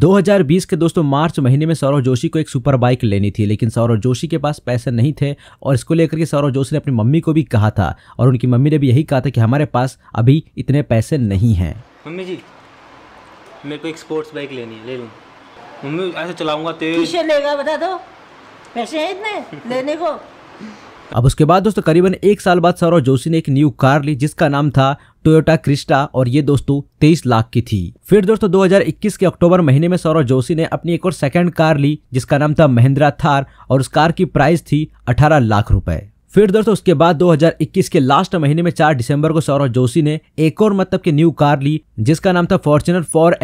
2020 के दोस्तों मार्च महीने में सौरव जोशी को एक सुपर बाइक लेनी थी लेकिन सौरव जोशी के पास पैसे नहीं थे और इसको लेकर के सौरव जोशी ने अपनी मम्मी को भी कहा था और उनकी मम्मी ने भी यही कहा था कि हमारे पास अभी इतने पैसे नहीं हैं मम्मी जी मेरे को एक स्पोर्ट्स बाइक लेनी है ले लूँ मम्मी ऐसे चलाऊंगा तेज लेगा बता दो पैसे हैं इतने लेने को अब उसके बाद दोस्तों करीबन एक साल बाद सौरव जोशी ने एक न्यू कार ली जिसका नाम था टोयोटा क्रिस्टा और ये दोस्तों तेईस लाख की थी फिर दोस्तों 2021 के अक्टूबर महीने में सौरव जोशी ने अपनी एक और सेकंड कार ली जिसका नाम था महिंद्रा थार और उस कार की प्राइस थी अठारह लाख रुपए फिर दोस्तों उसके बाद 2021 के लास्ट महीने में 4 दिसंबर को सौरव जोशी ने एक और मतलब की न्यू कार ली जिसका नाम था फॉर्चुनर फोर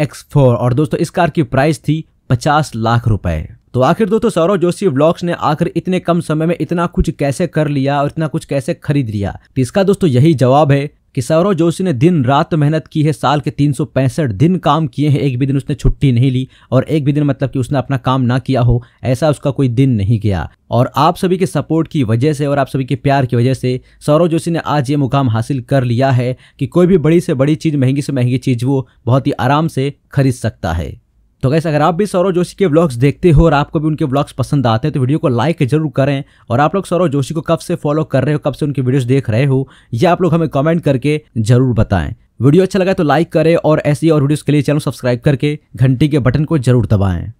और दोस्तों इस कार की प्राइस थी पचास लाख रुपए तो आखिर दोस्तों सौरव जोशी व्लॉग्स ने आखिर इतने कम समय में इतना कुछ कैसे कर लिया और इतना कुछ कैसे खरीद लिया तो इसका दोस्तों यही जवाब है कि सौरव जोशी ने दिन रात मेहनत की है साल के तीन दिन काम किए हैं एक भी दिन उसने छुट्टी नहीं ली और एक भी दिन मतलब कि उसने अपना काम ना किया हो ऐसा उसका कोई दिन नहीं गया और आप सभी के सपोर्ट की वजह से और आप सभी के प्यार की वजह से सौरव जोशी ने आज ये मुकाम हासिल कर लिया है कि कोई भी बड़ी से बड़ी चीज़ महंगी से महंगी चीज़ वो बहुत ही आराम से खरीद सकता है तो गैस अगर आप भी सौरव जोशी के ब्लॉग्स देखते हो और आपको भी उनके ब्लॉग्स पसंद आते हैं तो वीडियो को लाइक जरूर करें और आप लोग सौरव जोशी को कब से फॉलो कर रहे हो कब से उनकी वीडियोस देख रहे हो ये आप लोग हमें कमेंट करके जरूर बताएं वीडियो अच्छा लगा तो लाइक करें और ऐसी और वीडियोज़ के लिए चैनल सब्सक्राइब करके घंटी के बटन को जरूर दबाएँ